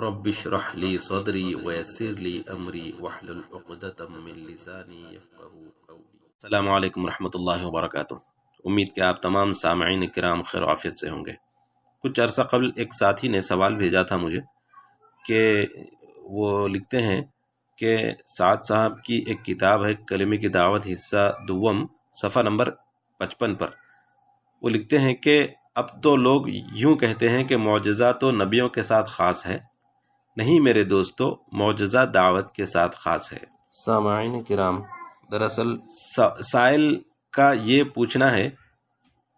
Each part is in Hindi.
रब उम्मीद के आप तमाम सामعین कराम खैर आफियत से होंगे कुछ अरसा कबल एक साथी ने सवाल भेजा था मुझे कि वो लिखते हैं कि साद साहब की एक किताब है कलमे की दावत हिस्सा दुवम सफ़ा नंबर पचपन पर वो लिखते हैं कि अब तो लोग यूं कहते हैं कि मुजजा तो नबियों के साथ ख़ास है नहीं मेरे दोस्तों मुजजा दावत के साथ ख़ास है सामाइन कराम दरअसल सा, साइल का ये पूछना है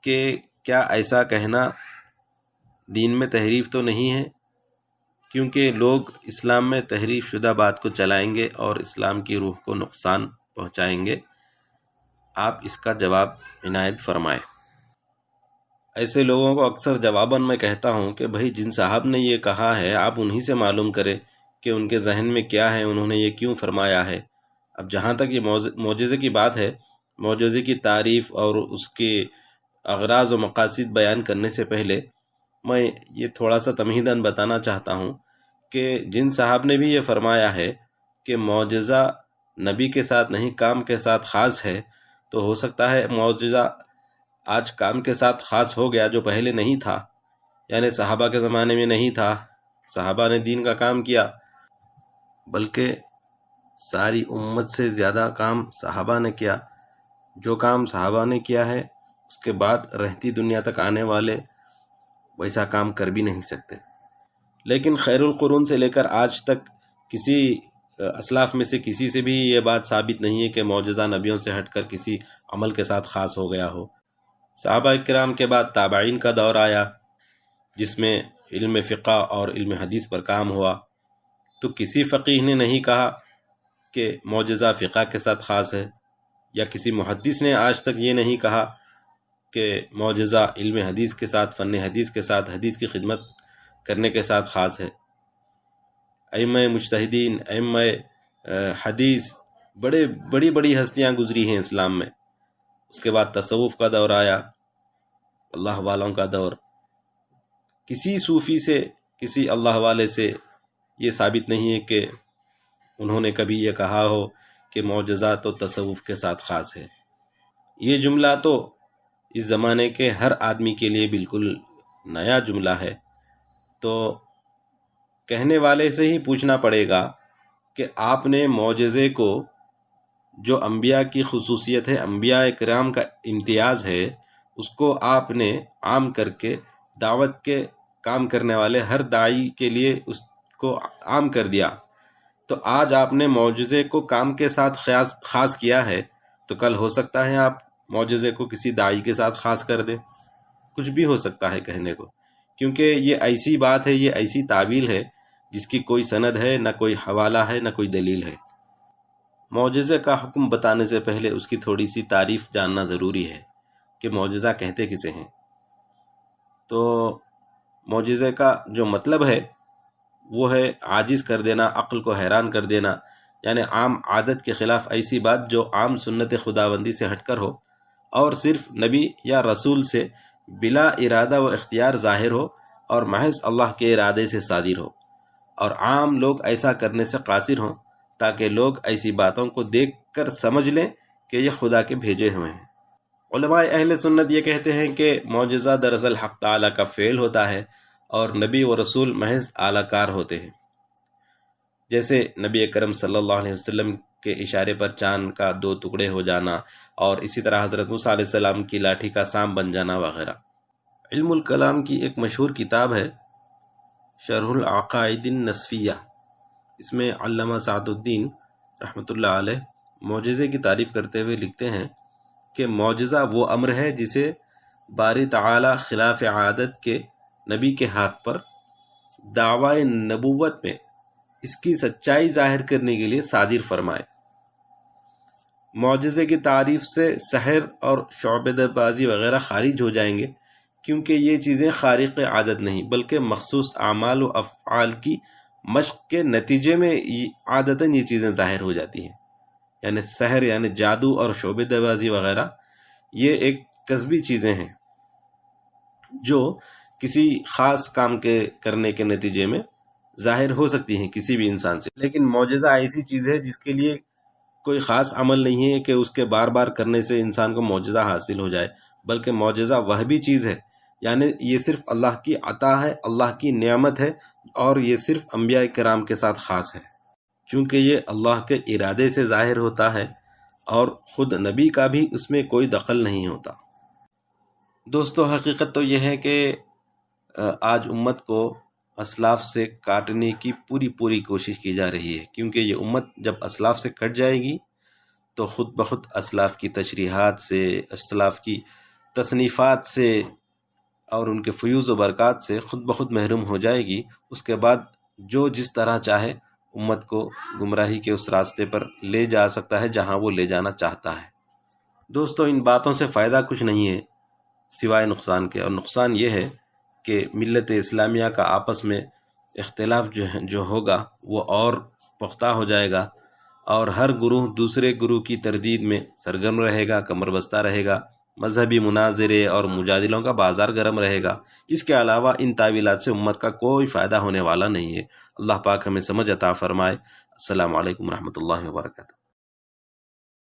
कि क्या ऐसा कहना दीन में तहरीफ तो नहीं है क्योंकि लोग इस्लाम में तहरीफ शुदा बात को चलाएंगे और इस्लाम की रूह को नुकसान पहुंचाएंगे आप इसका जवाब इनायत फरमाएं ऐसे लोगों को अक्सर जवाबन मैं कहता हूँ कि भाई जिन साहब ने ये कहा है आप उन्हीं से मालूम करें कि उनके जहन में क्या है उन्होंने ये क्यों फरमाया है अब जहाँ तक ये मोजे की बात है मोजे की तारीफ़ और उसके अगराज व मकासद बयान करने से पहले मैं ये थोड़ा सा तमहीदन बताना चाहता हूँ कि जिन साहब ने भी ये फरमाया है कि मोजा नबी के साथ नहीं काम के साथ ख़ास है तो हो सकता है मोजा आज काम के साथ ख़ास हो गया जो पहले नहीं था यानी सहाबा के ज़माने में नहीं था साहबा ने दीन का काम किया बल्कि सारी उम्मत से ज़्यादा काम साहबा ने किया जो काम साहबा ने किया है उसके बाद रहती दुनिया तक आने वाले वैसा काम कर भी नहीं सकते लेकिन खैरक़रून से लेकर आज तक किसी असलाफ में से किसी से भी ये बात साबित नहीं है कि मौजा नबियों से हटकर किसी अमल के साथ ख़ास हो गया हो साहबा कराम के बाद ताबाइन का दौर आया जिसमें इल्म फ़िका और इल्म हदीस पर काम हुआ तो किसी फ़कीह ने नहीं कहा कि मोजा फ़िका के साथ ख़ास है या किसी मुहदस ने आज तक ये नहीं कहा कि मोजा इल्म हदीस के साथ फ़न हदीस के साथ हदीस की खिदमत करने के साथ ख़ास है अम मुश्तिन एम हदीस बड़े बड़ी बड़ी हस्तियाँ गुजरी हैं इस्लाम में उसके बाद तसवुफ़ का दौर आया अल्लाह वालों का दौर किसी सूफ़ी से किसी अल्लाह वाले से ये साबित नहीं है कि उन्होंने कभी ये कहा हो कि मुजजा तो तसवुफ़ के साथ ख़ास है ये जुमला तो इस ज़माने के हर आदमी के लिए बिल्कुल नया जुमला है तो कहने वाले से ही पूछना पड़ेगा कि आपने मुजज़े को जो अम्बिया की खसूसियत है अम्बिया कराम का इम्तियाज़ है उसको आपने आम करके दावत के काम करने वाले हर दाई के लिए उसको आम कर दिया तो आज आपने मुजज़े को काम के साथ खास खास किया है तो कल हो सकता है आप मुजज़े को किसी दाई के साथ खास कर दें कुछ भी हो सकता है कहने को क्योंकि ये ऐसी बात है ये ऐसी तावील है जिसकी कोई सनद है ना कोई हवाला है ना कोई दलील है मुजज़े का हुक्म बताने से पहले उसकी थोड़ी सी तारीफ जानना ज़रूरी है कि मुजज़ा कहते किसे हैं तो मुजज़े का जो मतलब है वो है आजिज़ कर देना अक्ल को हैरान कर देना यानि आम आदत के ख़िलाफ़ ऐसी बात जो आम सुन्नत खुदाबंदी से हटकर हो और सिर्फ नबी या रसूल से बिला इरादा व इख्तियार ज़ाहिर हो और महज अल्लाह के इरादे से शादिर हो और आम लोग ऐसा करने से कासिर हों ताकि लोग ऐसी बातों को देख कर समझ लें कि ये खुदा के भेजे हुए हैं अहल सुन्नत ये कहते हैं कि मुजज़ा दरअसल हक़ ताली का फ़ेल होता है और नबी व रसूल महज आलाकार होते हैं जैसे नबी करम सल्लल्लाहु अलैहि वसल्लम के इशारे पर चांद का दो टुकड़े हो जाना और इसी तरह हज़रत मूसम की लाठी का सांप बन जाना वगैरह इल्मुल कलाम की एक मशहूर किताब है शरहुल आकायदिन नसफिया इसमें अल्लामा सादुद्दीन रहमतुल्लाह अलैह मोजे की तारीफ़ करते हुए लिखते हैं कि मोजा वो अमर है जिसे बारी तला खिलाफ आदत के नबी के हाथ पर दावा नबूवत में इसकी सच्चाई जाहिर करने के लिए सादिर फरमाए मुजज़े की तारीफ से सहर और शोबेदबाजी वगैरह खारिज हो जाएंगे क्योंकि ये चीज़ें खारिक आदत नहीं बल्कि मखसूस अमाल व अफ़ाल की मश्क के नतीजे में आदतन ये चीज़ें ज़ाहिर हो जाती हैं यानी सहर यानी जादू और शोबेदाबाजी वगैरह ये एक कस्बी चीज़ें हैं जो किसी ख़ास काम के करने के नतीजे में ज़ाहिर हो सकती हैं किसी भी इंसान से लेकिन मुजज़ा ऐसी चीज़ है जिसके लिए कोई ख़ास अमल नहीं है कि उसके बार बार करने से इंसान को मुजजा हासिल हो जाए बल्कि मुजज़ा वह भी चीज़ है यानी ये सिर्फ अल्लाह की अता है अल्लाह की नियामत है और ये सिर्फ अम्बिया कराम के साथ ख़ास है चूँकि ये अल्लाह के इरादे से ज़ाहिर होता है और ख़ुद नबी का भी उसमें कोई दखल नहीं होता दोस्तों हकीकत तो यह है कि आज उम्मत को असलाफ से काटने की पूरी पूरी कोशिश की जा रही है क्योंकि ये उम्मत जब असलाफ से कट जाएगी तो ख़ुद ब खुद असलाफ की तशरीहत से असलाफ की तसनीफ़ात से और उनके फ्यूज़ व बरक़ात से खुद ब खुद महरूम हो जाएगी उसके बाद जो जिस तरह चाहे उम्मत को गुमराही के उस रास्ते पर ले जा सकता है जहां वो ले जाना चाहता है दोस्तों इन बातों से फ़ायदा कुछ नहीं है सिवाय नुकसान के और नुकसान ये है कि मिलत इस्लामिया का आपस में इख्तलाफ जो है जो होगा वो और पुख्ता हो जाएगा और हर गुरु दूसरे गुरु की तरदीद में सरगर्म रहेगा कमर बस्ता रहेगा मजहबी मुनाजरे और मुजादिलों का बाज़ार गर्म रहेगा इसके अलावा इन तावीलात से उम्मत का कोई फ़ायदा होने वाला नहीं है अल्लाह पाक हमें समझ अता फ़रमाए अल्लाम वरम्ह वर्का